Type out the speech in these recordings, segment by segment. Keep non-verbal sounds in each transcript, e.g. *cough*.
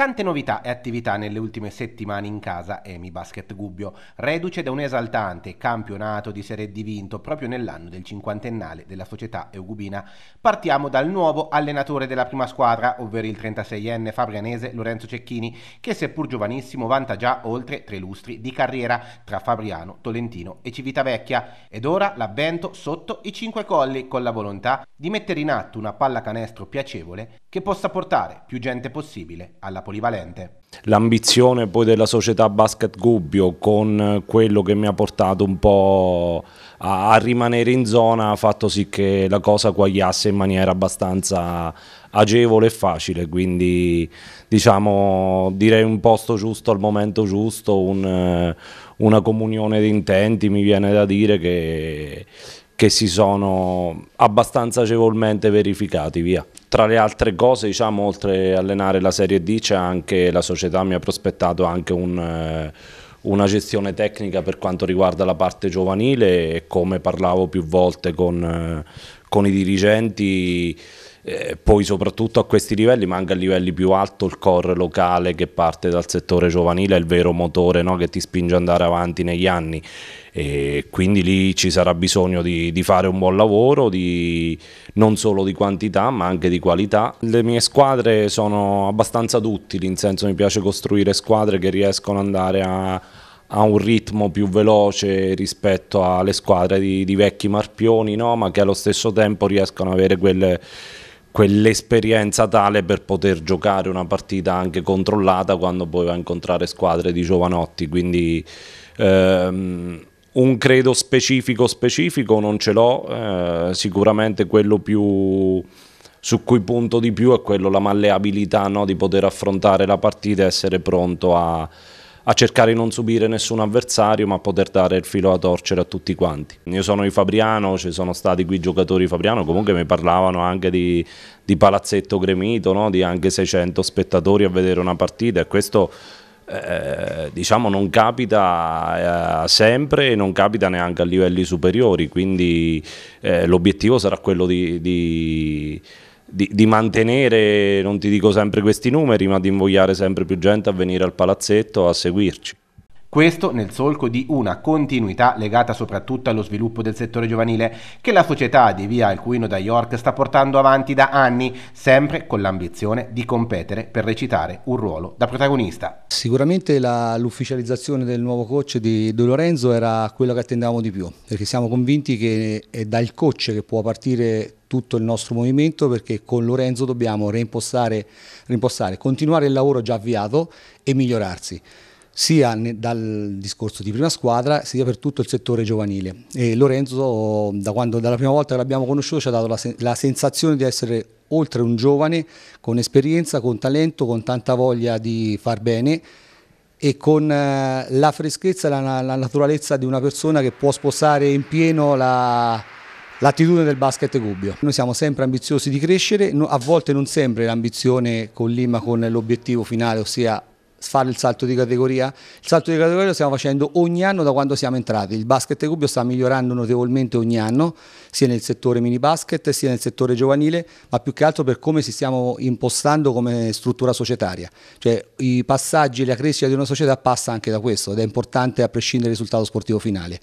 Tante novità e attività nelle ultime settimane in casa Emi Basket Gubbio, reduce da un esaltante campionato di Serie D vinto proprio nell'anno del cinquantennale della società eugubina. Partiamo dal nuovo allenatore della prima squadra, ovvero il 36enne fabrianese Lorenzo Cecchini, che seppur giovanissimo vanta già oltre tre lustri di carriera tra Fabriano, Tolentino e Civitavecchia. Ed ora l'avvento sotto i cinque colli con la volontà di mettere in atto una pallacanestro piacevole che possa portare più gente possibile alla popolazione polivalente. L'ambizione poi della società Basket Gubbio con eh, quello che mi ha portato un po' a, a rimanere in zona ha fatto sì che la cosa quagliasse in maniera abbastanza agevole e facile, quindi diciamo direi un posto giusto al momento giusto, un, eh, una comunione di intenti mi viene da dire che che si sono abbastanza agevolmente verificati, via. Tra le altre cose, diciamo, oltre a allenare la Serie D, c'è anche la società mi ha prospettato anche un... Eh, una gestione tecnica per quanto riguarda la parte giovanile e come parlavo più volte con, eh, con i dirigenti, eh, poi soprattutto a questi livelli, ma anche a livelli più alti, il core locale che parte dal settore giovanile è il vero motore no? che ti spinge ad andare avanti negli anni e quindi lì ci sarà bisogno di, di fare un buon lavoro, di, non solo di quantità ma anche di qualità. Le mie squadre sono abbastanza duttili, in senso mi piace costruire squadre che riescono ad andare a, a un ritmo più veloce rispetto alle squadre di, di vecchi marpioni, no? ma che allo stesso tempo riescono ad avere quelle quell'esperienza tale per poter giocare una partita anche controllata quando poi va a incontrare squadre di giovanotti. Quindi ehm, un credo specifico specifico non ce l'ho, eh, sicuramente quello più su cui punto di più è quello la malleabilità no? di poter affrontare la partita e essere pronto a, a, cercare di non subire nessun avversario ma poter dare il filo a torcere a tutti quanti. Io sono di Fabriano, ci sono stati qui giocatori di Fabriano, comunque mi parlavano anche di, di Palazzetto Gremito, no? di anche 600 spettatori a vedere una partita e questo eh, diciamo non capita eh, sempre e non capita neanche a livelli superiori, quindi eh, l'obiettivo sarà quello di, di, di, di, mantenere, non ti dico sempre questi numeri, ma di invogliare sempre più gente a venire al palazzetto a seguirci. Questo nel solco di una continuità legata soprattutto allo sviluppo del settore giovanile che la società di via Alcuino da York sta portando avanti da anni, sempre con l'ambizione di competere per recitare un ruolo da protagonista. Sicuramente l'ufficializzazione del nuovo coach di De Lorenzo era quello che attendevamo di più, perché siamo convinti che è dal coach che può partire tutto il nostro movimento perché con Lorenzo dobbiamo reimpostare, reimpostare continuare il lavoro già avviato e migliorarsi sia dal discorso di prima squadra sia per tutto il settore giovanile. E Lorenzo, da quando, dalla prima volta che l'abbiamo conosciuto, ci ha dato la, la sensazione di essere oltre un giovane con esperienza, con talento, con tanta voglia di far bene e con eh, la freschezza e la, la, naturalezza di una persona che può sposare in pieno l'attitudine la, del basket Gubbio. Noi siamo sempre ambiziosi di crescere, a volte non sempre l'ambizione collima con l'obiettivo finale, ossia fare il salto di categoria. Il salto di categoria lo stiamo facendo ogni anno da quando siamo entrati. Il basket Gubbio sta migliorando notevolmente ogni anno, sia nel settore mini basket sia nel settore giovanile, ma più che altro per come si stiamo impostando come struttura societaria. Cioè i passaggi e la crescita di una società passa anche da questo ed è importante a prescindere dal risultato sportivo finale.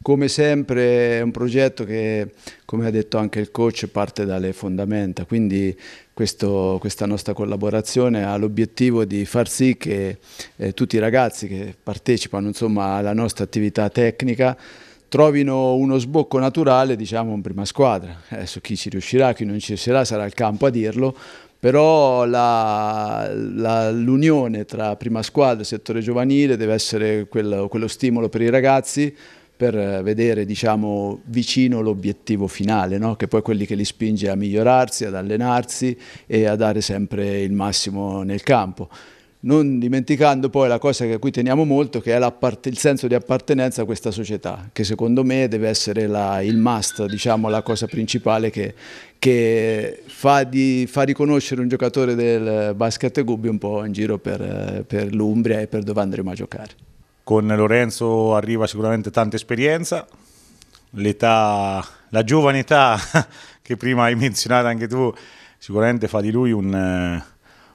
Come sempre è un progetto che, come ha detto anche il coach, parte dalle fondamenta, quindi questo, questa nostra collaborazione ha l'obiettivo di far sì che eh, tutti i ragazzi che partecipano insomma, alla nostra attività tecnica trovino uno sbocco naturale diciamo, in prima squadra. Adesso chi ci riuscirà, chi non ci riuscirà sarà il campo a dirlo, però l'unione tra prima squadra e settore giovanile deve essere quello, quello stimolo per i ragazzi per eh, vedere diciamo, vicino l'obiettivo finale, no? che poi è quelli che li spinge a migliorarsi, ad allenarsi e a dare sempre il massimo nel campo. Non dimenticando poi la cosa a cui teniamo molto, che è il senso di appartenenza a questa società, che secondo me deve essere la, il must, diciamo, la cosa principale che, che fa, di, fa, riconoscere un giocatore del basket Gubbio un po' in giro per, eh, per l'Umbria e per dove andremo a giocare. Con Lorenzo arriva sicuramente tanta esperienza, l'età, la giovane età *laughs* che prima hai menzionato anche tu, sicuramente fa di lui un, eh,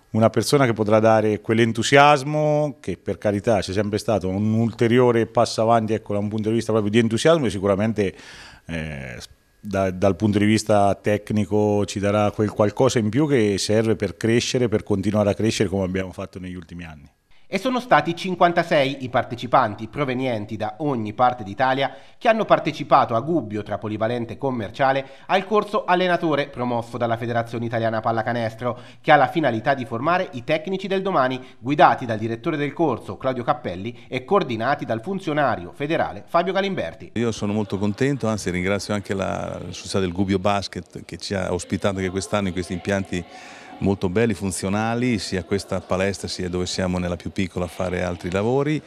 una persona che potrà dare quell'entusiasmo che per carità c'è sempre stato un ulteriore passo avanti ecco, da un punto di vista proprio di entusiasmo e sicuramente eh, da, dal punto di vista tecnico ci darà quel qualcosa in più che serve per crescere, per continuare a crescere come abbiamo fatto negli ultimi anni e sono stati 56 i partecipanti provenienti da ogni parte d'Italia che hanno partecipato a Gubbio tra polivalente commerciale al corso allenatore promosso dalla Federazione Italiana Pallacanestro che ha la finalità di formare i tecnici del domani guidati dal direttore del corso Claudio Cappelli e coordinati dal funzionario federale Fabio Galimberti. Io sono molto contento, anzi ringrazio anche la società del Gubbio Basket che ci ha ospitato anche quest'anno in questi impianti molto belli, funzionali, sia questa palestra sia dove siamo nella più piccola a fare altri lavori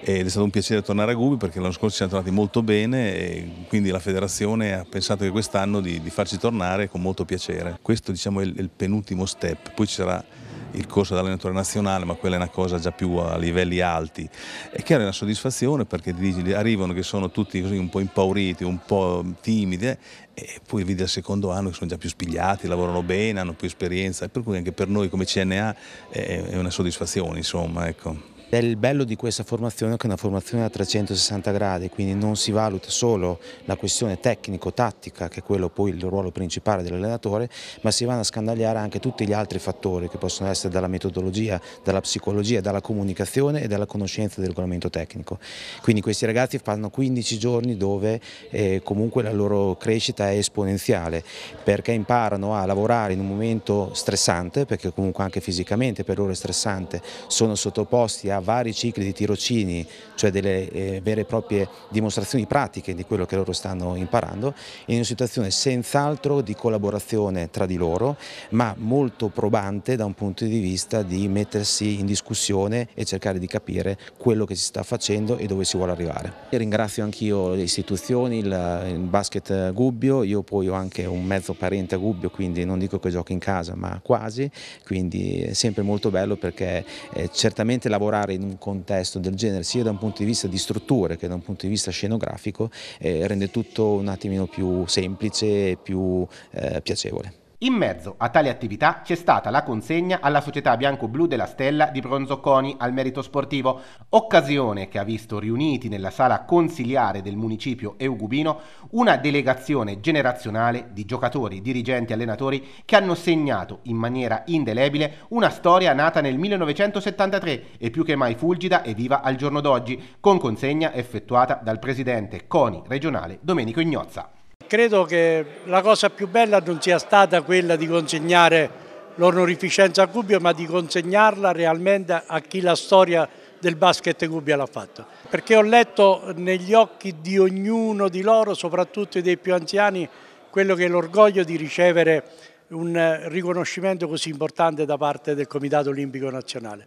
ed è stato un piacere tornare a Gubi perché l'anno scorso ci siamo tornati molto bene e quindi la federazione ha pensato che quest'anno di, di, farci tornare con molto piacere. Questo diciamo, è il penultimo step, poi ci sarà il corso dell'allenatore nazionale, ma quella è una cosa già più a livelli alti. È chiaro, è una soddisfazione perché arrivano che sono tutti così un po' impauriti, un po' timidi eh, e poi vedi al secondo anno che sono già più spigliati, lavorano bene, hanno più esperienza, per cui anche per noi come CNA è una soddisfazione, insomma, ecco. È il bello di questa formazione è che è una formazione a 360 gradi, quindi non si valuta solo la questione tecnico-tattica, che è quello poi il ruolo principale dell'allenatore, ma si vanno a scandagliare anche tutti gli altri fattori che possono essere dalla metodologia, dalla psicologia, dalla comunicazione e dalla conoscenza del regolamento tecnico. Quindi questi ragazzi fanno 15 giorni dove eh, comunque la loro crescita è esponenziale, perché imparano a lavorare in un momento stressante, perché comunque anche fisicamente per loro è stressante, sono sottoposti a dedica vari cicli di tirocini, cioè delle eh, vere e proprie dimostrazioni pratiche di quello che loro stanno imparando, in una situazione senz'altro di collaborazione tra di loro, ma molto probante da un punto di vista di mettersi in discussione e cercare di capire quello che si sta facendo e dove si vuole arrivare. Io ringrazio anch'io le istituzioni, il, il basket Gubbio, io poi ho anche un mezzo parente a Gubbio, quindi non dico che gioco in casa, ma quasi, quindi è sempre molto bello perché eh, certamente lavorare lavorare in un contesto del genere, sia da un punto di vista di strutture che da un punto di vista scenografico, eh, rende tutto un attimino più semplice e più eh, piacevole. In mezzo a tale attività c'è stata la consegna alla società bianco-blu della Stella di Bronzo Coni al merito sportivo, occasione che ha visto riuniti nella sala consiliare del municipio Eugubino una delegazione generazionale di giocatori, dirigenti, allenatori che hanno segnato in maniera indelebile una storia nata nel 1973 e più che mai fulgida e viva al giorno d'oggi, con consegna effettuata dal presidente CONI regionale Domenico Ignozza credo che la cosa più bella non sia stata quella di consegnare l'onorificenza a Gubbio, ma di consegnarla realmente a chi la storia del basket Gubbio l'ha fatto. Perché ho letto negli occhi di ognuno di loro, soprattutto dei più anziani, quello che è l'orgoglio di ricevere un riconoscimento così importante da parte del Comitato Olimpico Nazionale.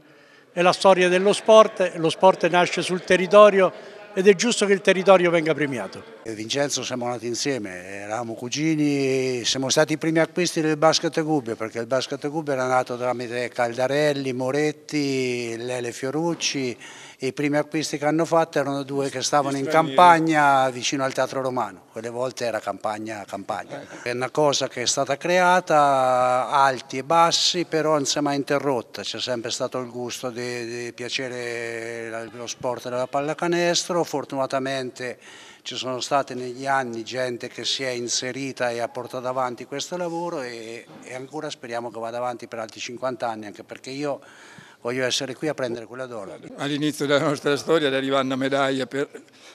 È la storia dello sport, lo sport nasce sul territorio, ed è giusto che il territorio venga premiato. Vincenzo siamo nati insieme, eravamo cugini, siamo stati i primi acquisti del basket cube perché il basket cube era nato tramite Caldarelli, Moretti, Lele Fiorucci i primi acquisti che hanno fatto erano due che stavano in campagna vicino al Teatro Romano, quelle volte era campagna campagna. Eh. È una cosa che è stata creata, alti e bassi, però non si è mai interrotta, c'è sempre stato il gusto di, di piacere lo sport della pallacanestro, fortunatamente ci sono state negli anni gente che si è inserita e ha portato avanti questo lavoro e, e ancora speriamo che vada avanti per altri 50 anni, anche perché io voglio essere qui a prendere quella donna. All'inizio della nostra storia arriva una medaglia per,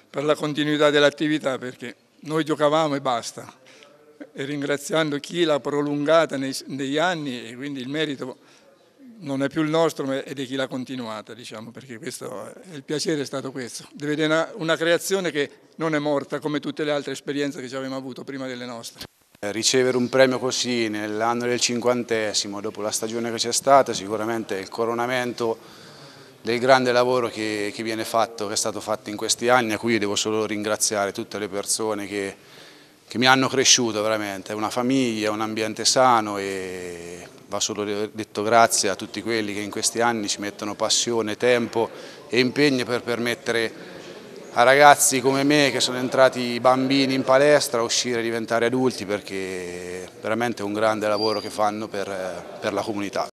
per la continuità dell'attività perché noi giocavamo e basta. E ringraziando chi l'ha prolungata nei, negli anni e quindi il merito non è più il nostro ma è di chi l'ha continuata, diciamo, perché questo, il piacere è stato questo, Deve vedere una, una creazione che non è morta come tutte le altre esperienze che ci avevamo avuto prima delle nostre. Eh, ricevere un premio così nell'anno del cinquantesimo, dopo la stagione che c'è stata, sicuramente è il coronamento del grande lavoro che, che, viene fatto, che è stato fatto in questi anni, a cui io devo solo ringraziare tutte le persone che, che mi hanno cresciuto veramente, è una famiglia, un ambiente sano e va solo detto grazie a tutti quelli che in questi anni ci mettono passione, tempo e impegno per permettere a ragazzi come me che sono entrati bambini in palestra, a uscire e diventare adulti perché veramente è un grande lavoro che fanno per, eh, per la comunità.